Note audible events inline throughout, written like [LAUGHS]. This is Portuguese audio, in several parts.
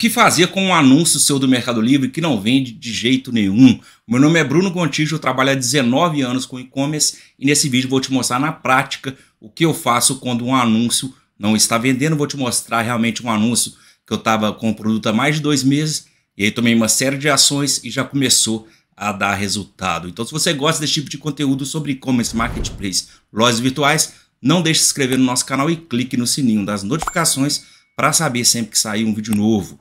que fazer com um anúncio seu do Mercado Livre que não vende de jeito nenhum. Meu nome é Bruno Gontijo, eu trabalho há 19 anos com e-commerce e nesse vídeo vou te mostrar na prática o que eu faço quando um anúncio não está vendendo. Vou te mostrar realmente um anúncio que eu estava com o produto há mais de dois meses e aí tomei uma série de ações e já começou a dar resultado. Então se você gosta desse tipo de conteúdo sobre e-commerce, marketplace, lojas virtuais, não deixe de se inscrever no nosso canal e clique no sininho das notificações para saber sempre que sair um vídeo novo.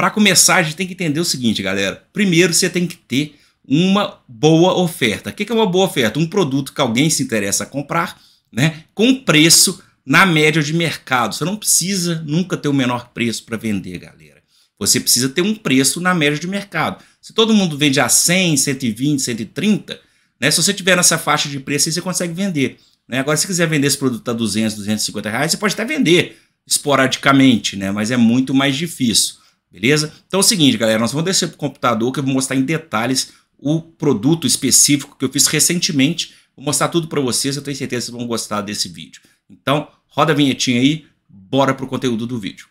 Para começar, a gente tem que entender o seguinte, galera. Primeiro, você tem que ter uma boa oferta. O que é uma boa oferta? Um produto que alguém se interessa a comprar, né? Com preço na média de mercado. Você não precisa nunca ter o menor preço para vender, galera. Você precisa ter um preço na média de mercado. Se todo mundo vende a 100, 120, 130, né? Se você tiver nessa faixa de preço, você consegue vender. Né? Agora, se quiser vender esse produto a 200, 250 reais, você pode até vender esporadicamente, né? Mas é muito mais difícil. Beleza? Então é o seguinte, galera, nós vamos descer para o computador que eu vou mostrar em detalhes o produto específico que eu fiz recentemente. Vou mostrar tudo para vocês, eu tenho certeza que vocês vão gostar desse vídeo. Então, roda a vinhetinha aí, bora para o conteúdo do vídeo.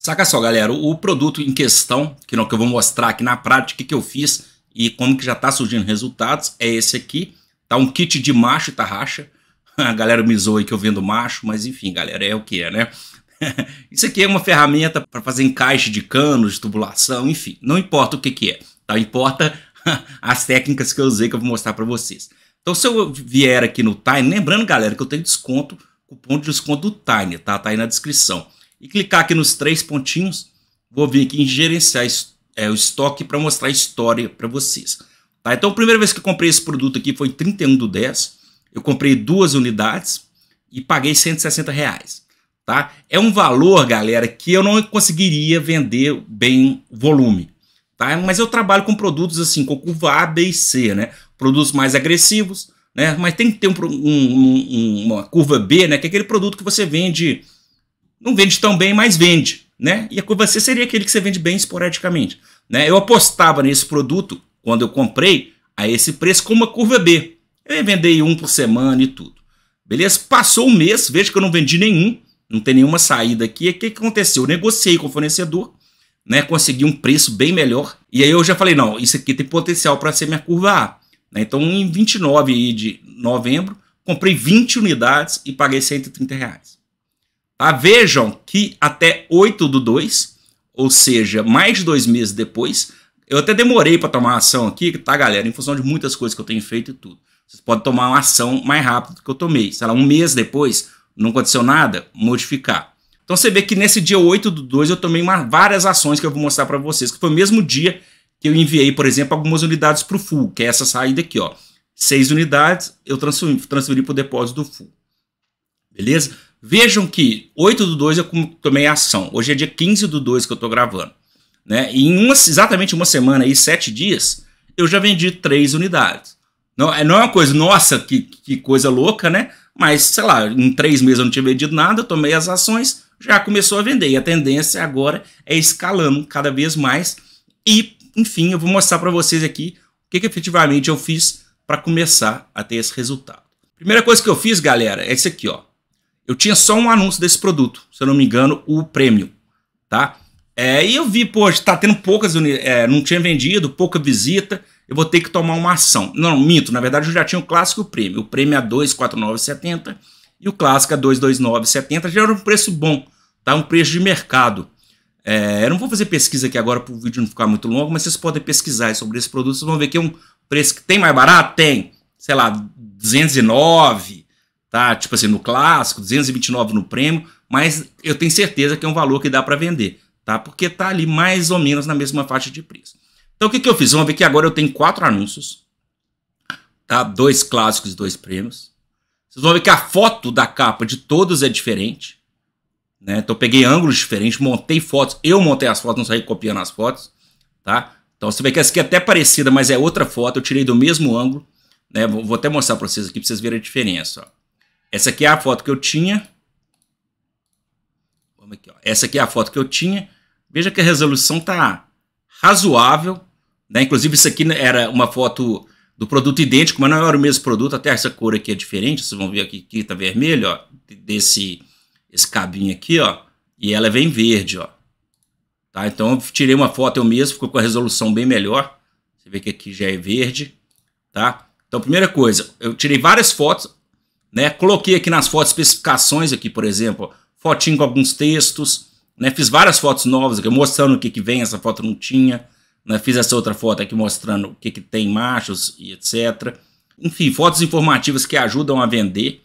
Saca só, galera, o produto em questão, que eu vou mostrar aqui na prática, o que eu fiz e como que já está surgindo resultados, é esse aqui. Tá um kit de macho e tarraxa [LAUGHS] A galera me zoa que eu vendo macho, mas enfim, galera, é o que é, né? [LAUGHS] Isso aqui é uma ferramenta para fazer encaixe de canos, tubulação, enfim, não importa o que, que é, tá? Importa [LAUGHS] as técnicas que eu usei que eu vou mostrar para vocês. Então, se eu vier aqui no Tiny, lembrando, galera, que eu tenho desconto, cupom de desconto do Tiny, tá? Tá aí na descrição. E clicar aqui nos três pontinhos, vou vir aqui em gerenciar é, o estoque para mostrar a história para vocês. Tá? Então, a primeira vez que eu comprei esse produto aqui foi 31 do 10, eu comprei duas unidades e paguei 160 reais. Tá? É um valor, galera, que eu não conseguiria vender bem volume. Tá? Mas eu trabalho com produtos assim, com curva A, B e C, né? Produtos mais agressivos, né? Mas tem que ter um, um, uma curva B, né? Que é aquele produto que você vende, não vende tão bem, mas vende, né? E a curva C seria aquele que você vende bem esporadicamente, né? Eu apostava nesse produto quando eu comprei a esse preço com uma curva B, eu ia vender um por semana e tudo. Beleza? Passou um mês, veja que eu não vendi nenhum, não tem nenhuma saída aqui. O que aconteceu? Eu negociei com o fornecedor, né? Consegui um preço bem melhor. E aí eu já falei: não, isso aqui tem potencial para ser minha curva A. Né? Então, em 29 de novembro, comprei 20 unidades e paguei 130 reais. Tá? Vejam que até 8 do 2, ou seja, mais de dois meses depois, eu até demorei para tomar ação aqui, tá, galera? Em função de muitas coisas que eu tenho feito e tudo você pode tomar uma ação mais rápido do que eu tomei. Sei lá, um mês depois, não aconteceu nada, modificar. Então você vê que nesse dia 8 do 2 eu tomei uma, várias ações que eu vou mostrar para vocês, que foi o mesmo dia que eu enviei, por exemplo, algumas unidades para o full, que é essa saída aqui, ó. Seis unidades eu transferi, transferi para o depósito do full. Beleza? Vejam que 8 do 2 eu tomei ação. Hoje é dia 15 do 2 que eu estou gravando. Né? E em uma, exatamente uma semana e sete dias, eu já vendi três unidades. Não, é, não é uma coisa, nossa, que, que coisa louca, né? Mas, sei lá, em três meses eu não tinha vendido nada, eu tomei as ações, já começou a vender. E a tendência agora é escalando cada vez mais. E, enfim, eu vou mostrar para vocês aqui o que, que efetivamente eu fiz para começar a ter esse resultado. Primeira coisa que eu fiz, galera, é isso aqui, ó. Eu tinha só um anúncio desse produto, se eu não me engano, o prêmio, tá? É, e eu vi, pô, tá tendo poucas, é, não tinha vendido, pouca visita eu vou ter que tomar uma ação. Não, minto, na verdade eu já tinha o clássico e o prêmio. O prêmio é a 249,70 e o clássico é a 229,70 já era um preço bom, tá? Um preço de mercado. É, eu não vou fazer pesquisa aqui agora para o vídeo não ficar muito longo, mas vocês podem pesquisar sobre esse produto. Vocês vão ver que é um preço que tem mais barato? Tem. Sei lá, 209, tá? Tipo assim, no clássico, 229 no prêmio, mas eu tenho certeza que é um valor que dá para vender, tá? Porque tá ali mais ou menos na mesma faixa de preço. Então o que, que eu fiz? Vamos ver que agora eu tenho quatro anúncios. Tá? Dois clássicos e dois prêmios. Vocês vão ver que a foto da capa de todos é diferente. Né? Então eu peguei ângulos diferentes, montei fotos. Eu montei as fotos, não saí copiando as fotos. Tá? Então você vê que essa aqui é até parecida, mas é outra foto. Eu tirei do mesmo ângulo. Né? Vou, vou até mostrar para vocês aqui para vocês verem a diferença. Ó. Essa aqui é a foto que eu tinha. Vamos aqui, ó. Essa aqui é a foto que eu tinha. Veja que a resolução tá razoável, né? Inclusive, isso aqui né, era uma foto do produto idêntico, mas não era o mesmo produto, até essa cor aqui é diferente, vocês vão ver aqui que tá vermelho, ó, desse esse cabinho aqui, ó, e ela vem verde, ó. Tá? Então eu tirei uma foto eu mesmo, ficou com a resolução bem melhor. Você vê que aqui já é verde, tá? Então, primeira coisa, eu tirei várias fotos, né? Coloquei aqui nas fotos especificações aqui, por exemplo, fotinho com alguns textos, né? Fiz várias fotos novas aqui, mostrando o que que vem, essa foto não tinha. Né? Fiz essa outra foto aqui mostrando o que, que tem machos e etc. Enfim, fotos informativas que ajudam a vender.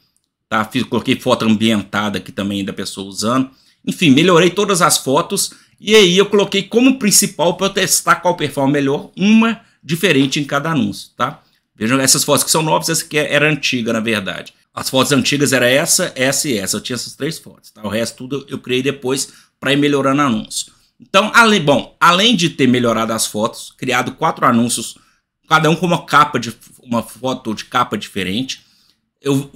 Tá? Fiz, coloquei foto ambientada aqui também da pessoa usando. Enfim, melhorei todas as fotos e aí eu coloquei como principal para testar qual performa melhor, uma diferente em cada anúncio, tá? Vejam essas fotos que são novas, essa que é, era antiga, na verdade. As fotos antigas era essa, essa e essa. Eu tinha essas três fotos, tá? O resto tudo eu criei depois para ir melhorando anúncio. Então, além, bom, além de ter melhorado as fotos, criado quatro anúncios, cada um com uma capa de uma foto de capa diferente, eu,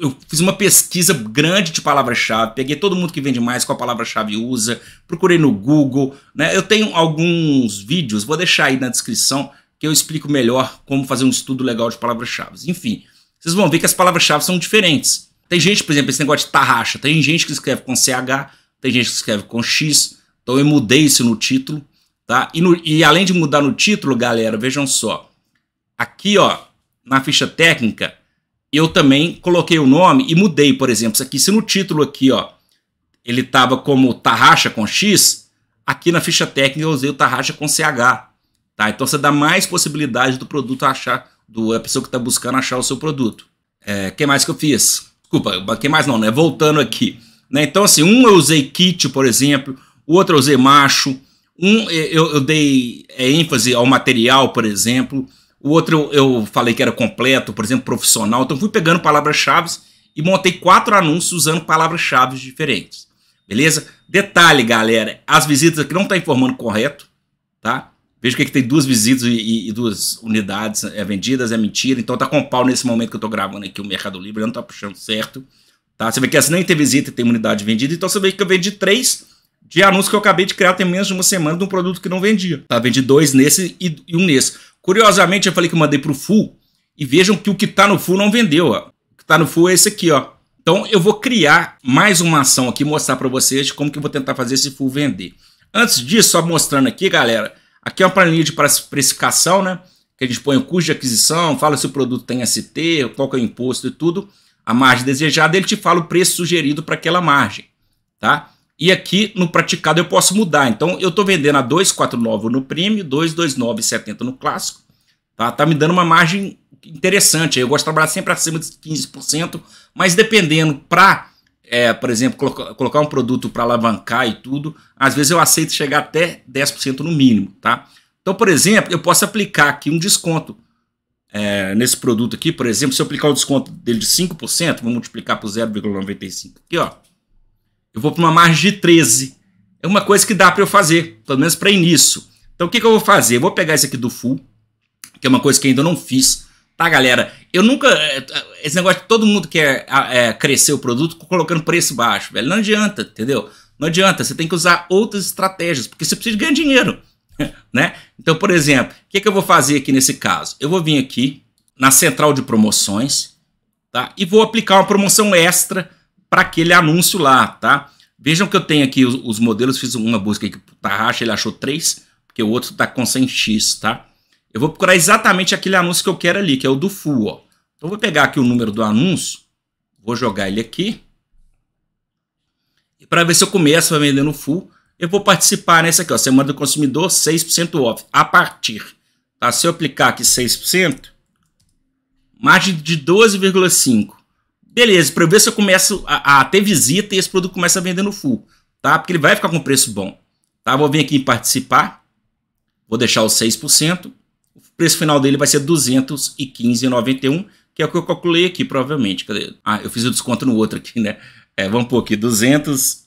eu fiz uma pesquisa grande de palavra-chave, peguei todo mundo que vende mais qual palavra-chave usa, procurei no Google, né? Eu tenho alguns vídeos, vou deixar aí na descrição que eu explico melhor como fazer um estudo legal de palavras-chave. Enfim, vocês vão ver que as palavras-chave são diferentes. Tem gente, por exemplo, esse negócio de tarraxa, tem gente que escreve com CH, tem gente que escreve com X, então eu mudei isso no título, tá? E, no, e além de mudar no título, galera, vejam só. Aqui, ó, na ficha técnica, eu também coloquei o nome e mudei, por exemplo, isso aqui, se no título aqui, ó, ele tava como Tarraxa com X, aqui na ficha técnica eu usei o Tarraxa com CH, tá? Então você dá mais possibilidade do produto achar, do a pessoa que está buscando achar o seu produto. É, que mais que eu fiz? Desculpa, que mais não, né? Voltando aqui, né? Então assim, um eu usei kit, por exemplo, o outro eu é usei macho. Um é, eu, eu dei é, ênfase ao material, por exemplo. O outro eu, eu falei que era completo, por exemplo, profissional. Então fui pegando palavras-chave e montei quatro anúncios usando palavras-chave diferentes. Beleza? Detalhe, galera, as visitas aqui não está informando correto, tá? Veja que aqui tem duas visitas e, e, duas unidades é, vendidas, é mentira. Então tá com pau nesse momento que eu tô gravando aqui o Mercado Livre, não tá puxando certo. Tá? Você vê que essa nem tem visita, tem unidade vendida. Então você vê que eu vendi três de anúncio que eu acabei de criar tem menos de uma semana de um produto que não vendia. Tá? Vendi dois nesse e, e um nesse. Curiosamente, eu falei que mandei pro full e vejam que o que está no full não vendeu. Ó. O que está no full é esse aqui, ó. Então eu vou criar mais uma ação aqui, mostrar para vocês como que eu vou tentar fazer esse full vender. Antes disso, só mostrando aqui, galera, aqui é uma planilha de precificação, né? Que a gente põe o custo de aquisição, fala se o produto tem ST, qual que é o imposto e tudo. A margem desejada, ele te fala o preço sugerido para aquela margem, tá? E aqui no praticado eu posso mudar. Então eu estou vendendo a 2,49 no prêmio, 2,29,70 no clássico. Tá? tá me dando uma margem interessante. Eu gosto de trabalhar sempre acima de 15%, mas dependendo para, é, por exemplo, colo colocar um produto para alavancar e tudo, às vezes eu aceito chegar até 10% no mínimo. Tá? Então, por exemplo, eu posso aplicar aqui um desconto. É, nesse produto aqui, por exemplo, se eu aplicar o desconto dele de 5%, vou multiplicar por 0,95 aqui, ó eu vou para uma margem de 13. É uma coisa que dá para eu fazer, pelo menos para início. Então o que, que eu vou fazer? Eu vou pegar esse aqui do full, que é uma coisa que ainda não fiz, tá, galera? Eu nunca. É, é, esse negócio de todo mundo quer é, crescer o produto colocando preço baixo, velho. Não adianta, entendeu? Não adianta, você tem que usar outras estratégias, porque você precisa ganhar dinheiro, [LAUGHS] né? Então, por exemplo, o que, que eu vou fazer aqui nesse caso? Eu vou vir aqui na central de promoções, tá? E vou aplicar uma promoção extra para aquele anúncio lá, tá? Vejam que eu tenho aqui os, os modelos, fiz uma busca aqui pro Tarracha, ele achou três, porque o outro tá com 100x, tá? Eu vou procurar exatamente aquele anúncio que eu quero ali, que é o do full, ó. Então eu vou pegar aqui o número do anúncio, vou jogar ele aqui. E para ver se eu começo vendendo full, eu vou participar nessa aqui, ó, Semana do Consumidor, 6% off, a partir. Tá? Se eu aplicar aqui 6%, margem de 12,5%. Beleza, para eu ver se eu começo a, a, ter visita e esse produto começa a vender no full, tá? Porque ele vai ficar com preço bom, tá? Vou vir aqui em participar, vou deixar os 6%, o preço final dele vai ser R$215,91, que é o que eu calculei aqui, provavelmente. Cadê? Ah, eu fiz o desconto no outro aqui, né? É, vamos pôr aqui, R$215,91,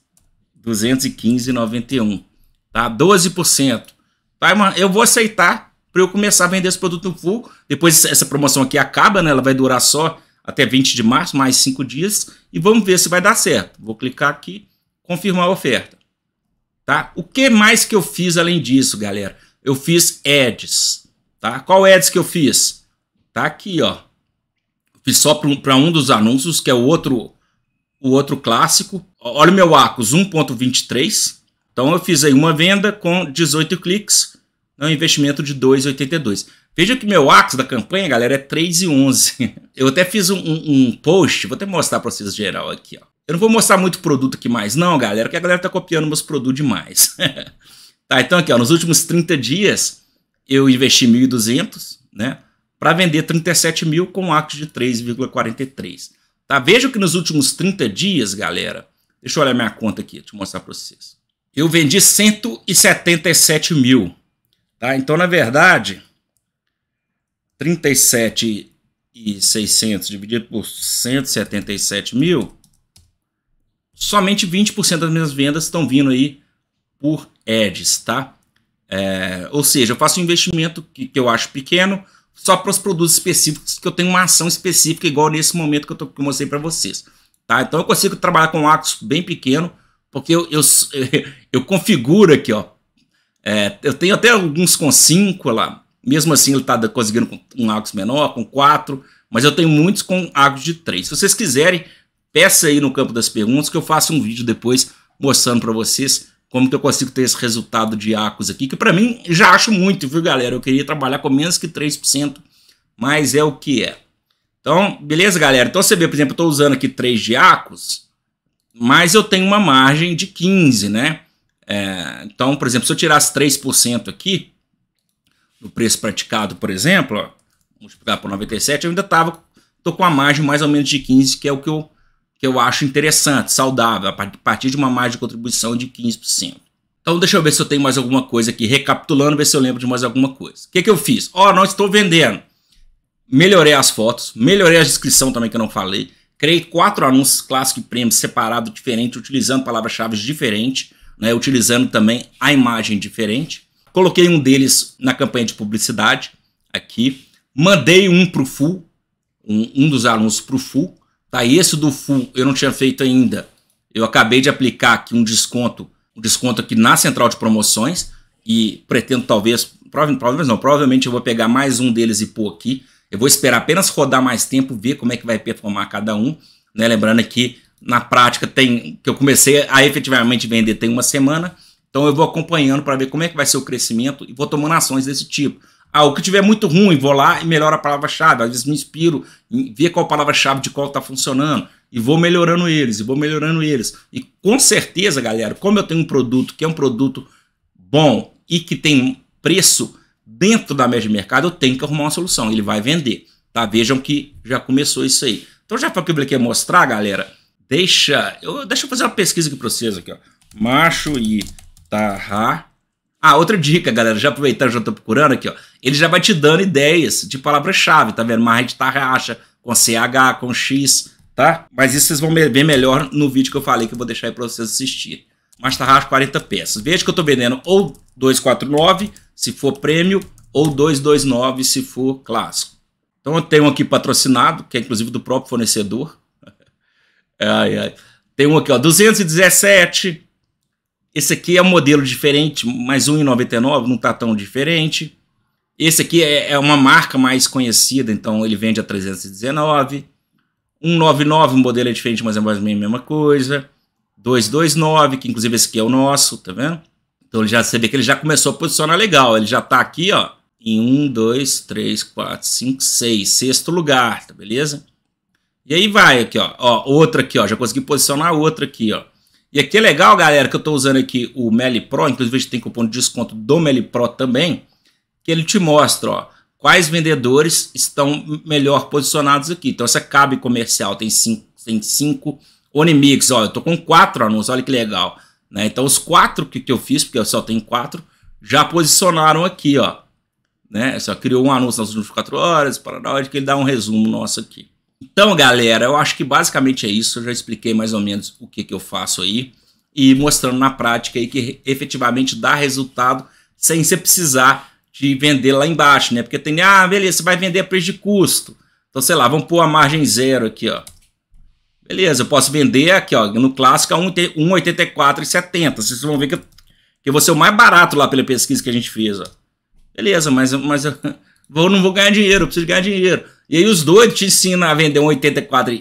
215,91, tá? 12%, tá? Eu vou aceitar para eu começar a vender esse produto no full, depois essa promoção aqui acaba, né? Ela vai durar só até 20 de março, mais 5 dias, e vamos ver se vai dar certo. Vou clicar aqui, confirmar a oferta. Tá? O que mais que eu fiz além disso, galera? Eu fiz ads. Tá? Qual ads que eu fiz? Tá aqui, ó. Fiz só para um dos anúncios, que é o outro, o outro clássico. Olha o meu Acos 1.23. Então eu fiz aí uma venda com 18 cliques, é um investimento de 2,82. Veja que meu axo da campanha, galera, é 3 e 11. [LAUGHS] Eu até fiz um, um, um post, vou até mostrar para vocês geral aqui, ó. Eu não vou mostrar muito produto aqui mais não, galera, que a galera tá copiando meus produtos demais. [LAUGHS] tá, então aqui, ó, nos últimos 30 dias eu investi 1.200, né, para vender 37 mil com um axo de 3,43. Tá, veja que nos últimos 30 dias, galera, deixa eu olhar minha conta aqui, deixa eu mostrar para vocês. Eu vendi 177 mil, tá? Então, na verdade, 37,600 dividido por 177.000, mil, somente 20% das minhas vendas estão vindo aí por ads, tá? É, ou seja, eu faço um investimento que, que eu acho pequeno só para os produtos específicos que eu tenho uma ação específica, igual nesse momento que eu, tô, que eu mostrei para vocês. Tá? Então eu consigo trabalhar com um atos bem pequeno, porque eu, eu, [LAUGHS] eu configuro aqui, ó. É, eu tenho até alguns com 5 lá, mesmo assim, ele está conseguindo com um Agos menor, com quatro mas eu tenho muitos com Agos de três Se vocês quiserem, peça aí no campo das perguntas que eu faço um vídeo depois mostrando para vocês como que eu consigo ter esse resultado de Acos aqui, que para mim já acho muito, viu galera? Eu queria trabalhar com menos que 3%, mas é o que é. Então, beleza galera? Então você vê, por exemplo, eu estou usando aqui 3 de Acos, mas eu tenho uma margem de 15, né? É, então, por exemplo, se eu tirasse 3% aqui, o preço praticado, por exemplo, ó, multiplicar por 97, eu ainda tava, tô com a margem mais ou menos de 15, que é o que eu, que eu acho interessante, saudável, a partir de uma margem de contribuição de 15%. Então deixa eu ver se eu tenho mais alguma coisa aqui, recapitulando, ver se eu lembro de mais alguma coisa. O que, que eu fiz? Ó, oh, não estou vendendo. Melhorei as fotos, melhorei a descrição também que eu não falei. Criei quatro anúncios clássico e prêmio separado, diferente, utilizando palavras-chave diferentes, né, utilizando também a imagem diferente. Coloquei um deles na campanha de publicidade aqui. Mandei um para o Full, um, um, dos alunos para o Full. Tá? E esse do Full eu não tinha feito ainda. Eu acabei de aplicar aqui um desconto, um desconto aqui na central de promoções e pretendo talvez, provavelmente não, provavelmente eu vou pegar mais um deles e pôr aqui. Eu vou esperar apenas rodar mais tempo, ver como é que vai performar cada um. Né? Lembrando que na prática tem que eu comecei a efetivamente vender tem uma semana então eu vou acompanhando para ver como é que vai ser o crescimento e vou tomando ações desse tipo. Ah, o que tiver muito ruim, vou lá e melhoro a palavra-chave. Às vezes me inspiro em ver qual palavra-chave de qual está funcionando e vou melhorando eles, e vou melhorando eles. E com certeza, galera, como eu tenho um produto que é um produto bom e que tem preço dentro da média de mercado, eu tenho que arrumar uma solução. Ele vai vender, tá? Vejam que já começou isso aí. Então já que eu quer mostrar, galera, deixa eu deixa eu fazer uma pesquisa aqui para vocês aqui, ó. Macho e Tá. Ah, outra dica, galera, já aproveitando, já tô procurando aqui, ó. Ele já vai te dando ideias de palavra-chave, tá vendo? Marra de tarraxa, tá com CH, com X, tá? Mas isso vocês vão ver melhor no vídeo que eu falei, que eu vou deixar aí pra vocês assistirem. Mas tarraxa 40 peças. Veja que eu tô vendendo ou 249, se for prêmio, ou 229, se for clássico. Então eu tenho aqui patrocinado, que é inclusive do próprio fornecedor. [LAUGHS] ai, ai. Tem um aqui, ó, 217, esse aqui é um modelo diferente, mas 1,99 não está tão diferente. Esse aqui é, é, uma marca mais conhecida, então ele vende a 319. 199, o modelo é diferente, mas é mais ou menos a mesma coisa. 229, que inclusive esse aqui é o nosso, tá vendo? Então ele já, você vê que ele já começou a posicionar legal. Ele já está aqui, ó, em 1, 2, 3, 4, 5, 6, sexto lugar, tá beleza? E aí vai aqui, ó, ó outra aqui, ó, já consegui posicionar outra aqui, ó. E aqui é legal, galera, que eu estou usando aqui o Meli Pro, inclusive tem cupom de desconto do Meli Pro também, que ele te mostra ó, quais vendedores estão melhor posicionados aqui. Então, essa cabe comercial tem cinco, tem cinco Onimix, ó, eu estou com quatro anúncios, olha que legal. Né? Então, os quatro que, que eu fiz, porque eu só tenho quatro, já posicionaram aqui, ó. Né? Só criou um anúncio nas últimas quatro horas, para hora que ele dá um resumo nosso aqui. Então, galera, eu acho que basicamente é isso. Eu já expliquei mais ou menos o que, que eu faço aí e mostrando na prática aí que efetivamente dá resultado sem você precisar de vender lá embaixo, né? Porque tem, ah, beleza, você vai vender a preço de custo. Então, sei lá, vamos pôr a margem zero aqui, ó. Beleza, eu posso vender aqui, ó, no clássico a 1,84,70. Vocês vão ver que eu, que eu vou ser o mais barato lá pela pesquisa que a gente fez, ó. Beleza, mas, mas eu, Vou, não vou ganhar dinheiro, eu preciso ganhar dinheiro. E aí os dois te ensinam a vender um 84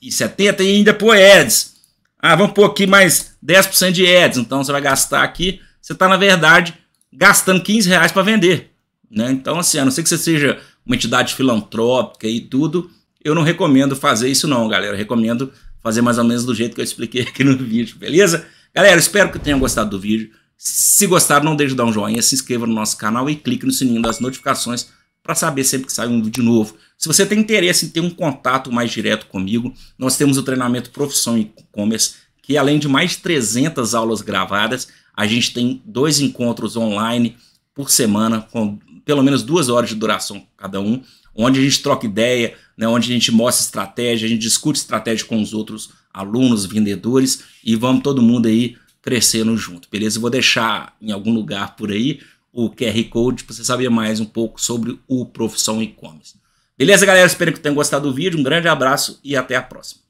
e 70 e ainda pôr ads. Ah, vamos pôr aqui mais 10% de ads. Então você vai gastar aqui. Você está, na verdade, gastando 15 reais para vender. Né? Então, assim, a não ser que você seja uma entidade filantrópica e tudo, eu não recomendo fazer isso, não, galera. Eu recomendo fazer mais ou menos do jeito que eu expliquei [LAUGHS] aqui no vídeo, beleza? Galera, espero que tenham gostado do vídeo. Se gostaram, não deixe de dar um joinha, se inscreva no nosso canal e clique no sininho das notificações para saber sempre que sai um vídeo novo. Se você tem interesse em ter um contato mais direto comigo, nós temos o treinamento Profissão E-Commerce, que além de mais de 300 aulas gravadas, a gente tem dois encontros online por semana, com pelo menos duas horas de duração cada um, onde a gente troca ideia, né, onde a gente mostra estratégia, a gente discute estratégia com os outros alunos, vendedores, e vamos todo mundo aí crescendo junto, beleza? Eu vou deixar em algum lugar por aí o QR Code para tipo, você saber mais um pouco sobre o Profissão E-Commerce. Beleza, galera? Espero que tenham gostado do vídeo. Um grande abraço e até a próxima.